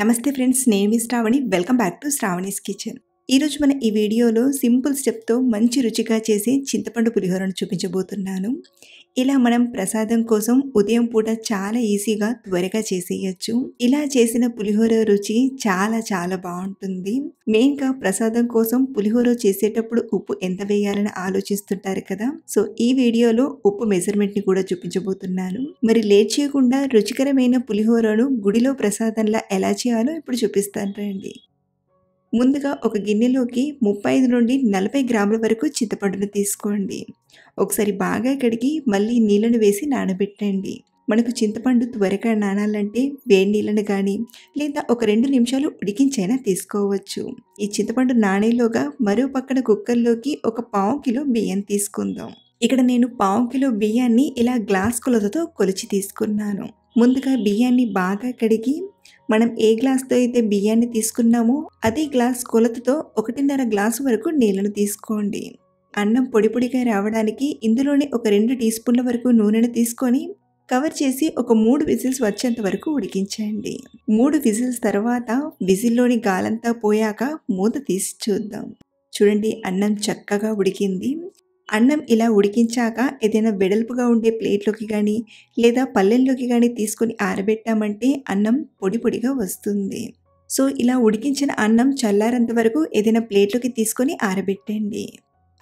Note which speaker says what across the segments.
Speaker 1: నమస్తే ఫ్రెండ్స్ నేమి Shravani welcome back to Shravani's kitchen ఈరోజు మన ఈ వీడియోలో సింపుల్ స్టెప్తో మంచి రుచిగా చేసే చింతపండు పులిహోరను చూపించబోతున్నాను ఇలా మనం ప్రసాదం కోసం ఉదయం పూట చాలా ఈజీగా త్వరగా చేసేయచ్చు ఇలా చేసిన పులిహోర రుచి చాలా చాలా బాగుంటుంది మెయిన్గా ప్రసాదం కోసం పులిహోర చేసేటప్పుడు ఉప్పు ఎంత వేయాలని ఆలోచిస్తుంటారు కదా సో ఈ వీడియోలో ఉప్పు మెజర్మెంట్ని కూడా చూపించబోతున్నాను మరి లేట్ చేయకుండా రుచికరమైన పులిహోరను గుడిలో ప్రసాదంలా ఎలా చేయాలో ఇప్పుడు చూపిస్తాను రండి ముందుగా ఒక గిన్నెలోకి ముప్పై ఐదు నుండి నలభై గ్రాముల వరకు చింతపండును తీసుకోండి ఒకసారి బాగా కడిగి మళ్ళీ నీళ్ళను వేసి నానబెట్టండి మనకు చింతపండు త్వరగా నానాలంటే వేడి నీళ్ళను కానీ లేదా ఒక రెండు నిమిషాలు ఉడికించైనా తీసుకోవచ్చు ఈ చింతపండు నానేలోగా మరో పక్కన కుక్కర్లోకి ఒక పావు కిలో బియ్యం తీసుకుందాం ఇక్కడ నేను పావు కిలో బియ్యాన్ని ఇలా గ్లాస్ కొలతతో కొలిచి తీసుకున్నాను ముందుగా బియ్యాన్ని బాగా కడిగి మనం ఏ గ్లాస్తో అయితే బియ్యాన్ని తీసుకున్నామో అదే గ్లాస్ కొలతతో ఒకటిన్నర గ్లాసు వరకు నీళ్ళను తీసుకోండి అన్నం పొడి పొడిగా రావడానికి ఇందులోనే ఒక రెండు టీ స్పూన్ల వరకు నూనెను తీసుకొని కవర్ చేసి ఒక మూడు విజిల్స్ వచ్చేంత వరకు ఉడికించండి మూడు విజిల్స్ తర్వాత విజిల్లోని గాలంతా పోయాక మూత తీసి చూద్దాం చూడండి అన్నం చక్కగా ఉడికింది అన్నం ఇలా ఉడికించాక ఏదైనా వెడల్పుగా ఉండే ప్లేట్లోకి కానీ లేదా పల్లెల్లోకి కానీ తీసుకొని ఆరబెట్టామంటే అన్నం పొడి పొడిగా వస్తుంది సో ఇలా ఉడికించిన అన్నం చల్లారంత వరకు ఏదైనా ప్లేట్లోకి తీసుకొని ఆరబెట్టండి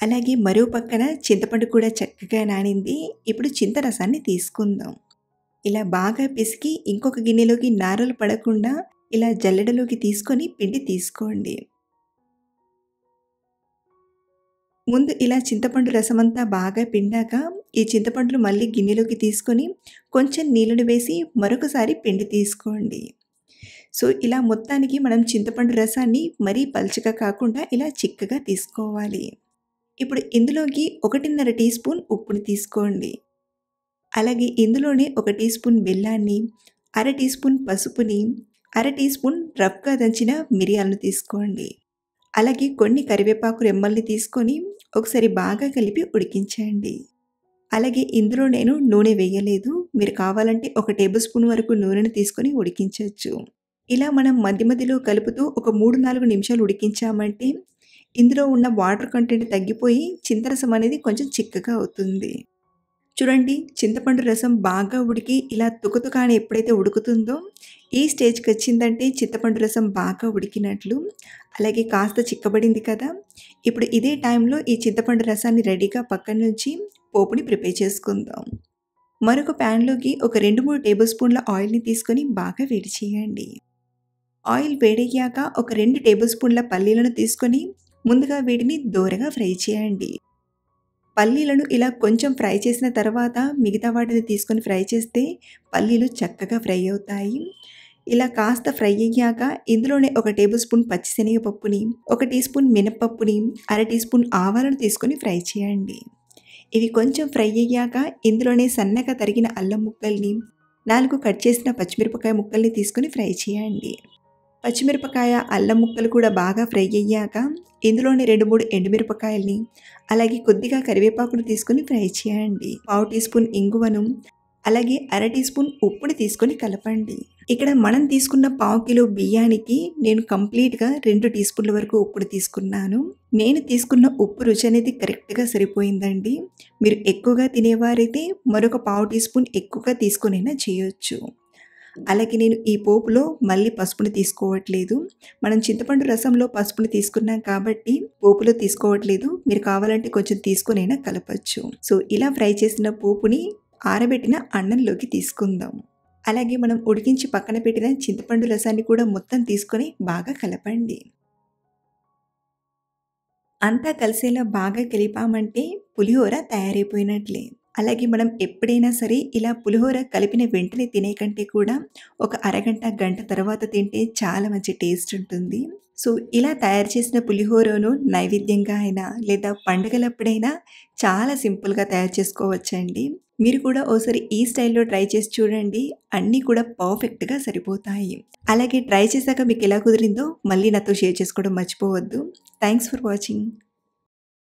Speaker 1: అలాగే మరో పక్కన చింతపండు కూడా చక్కగా నానింది ఇప్పుడు చింతరసాన్ని తీసుకుందాం ఇలా బాగా పిసికి ఇంకొక గిన్నెలోకి నారలు పడకుండా ఇలా జల్లెడలోకి తీసుకొని పిండి తీసుకోండి ముందు ఇలా చింతపండు రసమంతా బాగా పిండాక ఈ చింతపండులు మళ్ళీ గిన్నెలోకి తీసుకొని కొంచెం నీళ్ళను వేసి మరొకసారి పిండి తీసుకోండి సో ఇలా మొత్తానికి మనం చింతపండు రసాన్ని మరీ పలుచగా కాకుండా ఇలా చిక్కగా తీసుకోవాలి ఇప్పుడు ఇందులోకి ఒకటిన్నర టీ స్పూన్ ఉప్పుని తీసుకోండి అలాగే ఇందులోనే ఒక టీ స్పూన్ బెల్లాన్ని అర టీ స్పూన్ పసుపుని అర టీ స్పూన్ రఫ్గా దంచిన మిరియాలను తీసుకోండి అలాగే కొన్ని కరివేపాకు రెమ్మల్ని తీసుకొని ఒకసారి బాగా కలిపి ఉడికించండి అలాగే ఇందులో నేను నూనె వేయలేదు మీరు కావాలంటే ఒక టేబుల్ స్పూన్ వరకు నూనెను తీసుకొని ఉడికించవచ్చు ఇలా మనం మధ్య మధ్యలో కలుపుతూ ఒక మూడు నాలుగు నిమిషాలు ఉడికించామంటే ఇందులో ఉన్న వాటర్ కంటెంట్ తగ్గిపోయి చింతరసం అనేది కొంచెం చిక్కగా అవుతుంది చూడండి చింతపండు రసం బాగా ఉడికి ఇలా తుకతుకాని ఎప్పుడైతే ఉడుకుతుందో ఈ స్టేజ్కి వచ్చిందంటే చింతపండు రసం బాగా ఉడికినట్లు అలాగే కాస్త చిక్కబడింది కదా ఇప్పుడు ఇదే టైంలో ఈ చింతపండు రసాన్ని రెడీగా పక్కన నుంచి పోపుని ప్రిపేర్ చేసుకుందాం మరొక ప్యాన్లోకి ఒక రెండు మూడు టేబుల్ స్పూన్ల ఆయిల్ని తీసుకొని బాగా వేడి చేయండి ఆయిల్ వేడయ్యాక ఒక రెండు టేబుల్ స్పూన్ల పల్లీలను తీసుకొని ముందుగా వీటిని దోరగా ఫ్రై చేయండి పల్లీలను ఇలా కొంచెం ఫ్రై చేసిన తర్వాత మిగతా వాటిని తీసుకొని ఫ్రై చేస్తే పల్లీలు చక్కగా ఫ్రై అవుతాయి ఇలా కాస్త ఫ్రై అయ్యాక ఇందులోనే ఒక టేబుల్ స్పూన్ పచ్చిశనగపప్పుని ఒక టీ స్పూన్ మినప్పప్పుని అర టీ స్పూన్ ఆవాలను తీసుకొని ఫ్రై చేయండి ఇవి కొంచెం ఫ్రై అయ్యాక ఇందులోనే సన్నగా తరిగిన అల్లం ముక్కల్ని నాలుగు కట్ చేసిన పచ్చిమిరపకాయ ముక్కల్ని తీసుకొని ఫ్రై చేయండి పచ్చిమిరపకాయ అల్లం ముక్కలు కూడా బాగా ఫ్రై అయ్యాక ఇందులోని రెండు మూడు ఎండుమిరపకాయల్ని అలాగే కొద్దిగా కరివేపాకును తీసుకొని ఫ్రై చేయండి పావు టీ స్పూన్ ఇంగువను అలాగే అర టీ స్పూన్ ఉప్పుని తీసుకొని కలపండి ఇక్కడ మనం తీసుకున్న పావు కిలో బియ్యానికి నేను కంప్లీట్గా రెండు టీ స్పూన్ల వరకు ఉప్పుడు తీసుకున్నాను నేను తీసుకున్న ఉప్పు రుచి అనేది కరెక్ట్గా సరిపోయిందండి మీరు ఎక్కువగా తినేవారైతే మరొక పావు టీ స్పూన్ ఎక్కువగా తీసుకునైనా చేయొచ్చు అలాగే నేను ఈ పోపులో మళ్ళీ పసుపుని తీసుకోవట్లేదు మనం చింతపండు రసంలో పసుపుని తీసుకున్నాం కాబట్టి పోపులో తీసుకోవట్లేదు మీరు కావాలంటే కొంచెం తీసుకునైనా కలపచ్చు సో ఇలా ఫ్రై చేసిన పోపుని ఆరబెట్టిన అన్నంలోకి తీసుకుందాం అలాగే మనం ఉడికించి పక్కన పెట్టిన చింతపండు రసాన్ని కూడా మొత్తం తీసుకొని బాగా కలపండి అంతా కలిసేలా బాగా కలిపామంటే పులిహోర తయారైపోయినట్లే అలాగే మనం ఎప్పుడైనా సరే ఇలా పులిహోర కలిపిన వెంటనే తినే కంటే కూడా ఒక అరగంట గంట తర్వాత తింటే చాలా మంచి టేస్ట్ ఉంటుంది సో ఇలా తయారు చేసిన పులిహోరను నైవేద్యంగా అయినా లేదా పండగలప్పుడైనా చాలా సింపుల్గా తయారు చేసుకోవచ్చండి మీరు కూడా ఓసారి ఈ స్టైల్లో ట్రై చేసి చూడండి అన్నీ కూడా పర్ఫెక్ట్గా సరిపోతాయి అలాగే ట్రై చేశాక మీకు ఎలా కుదిరిందో మళ్ళీ నాతో షేర్ చేసుకోవడం మర్చిపోవద్దు థ్యాంక్స్ ఫర్ వాచింగ్